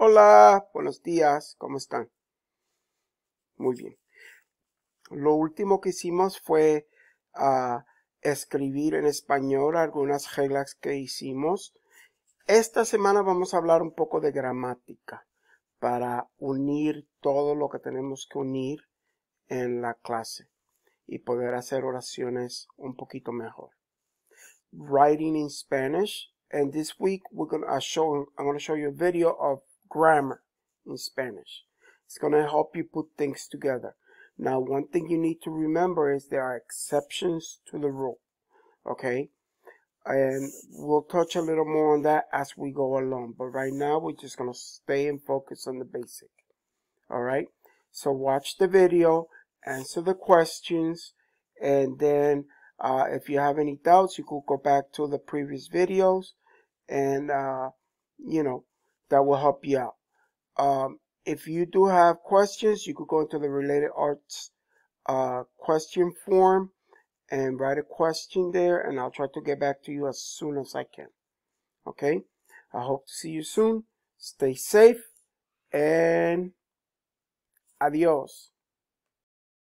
Hola, buenos días, ¿cómo están? Muy bien. Lo último que hicimos fue a ah, escribir en español algunas reglas que hicimos. Esta semana vamos a hablar un poco de gramática para unir todo lo que tenemos que unir en la clase y poder hacer oraciones un poquito mejor. Writing in Spanish. And this week we're going show, I'm going to show you a video of grammar in Spanish. It's going to help you put things together. Now, one thing you need to remember is there are exceptions to the rule, okay? And we'll touch a little more on that as we go along. But right now, we're just going to stay and focus on the basic, all right? So watch the video, answer the questions, and then uh, if you have any doubts, you could go back to the previous videos and, uh, you know, that will help you out. Um, if you do have questions, you could go into the related arts uh, question form and write a question there, and I'll try to get back to you as soon as I can. Okay? I hope to see you soon. Stay safe and adios.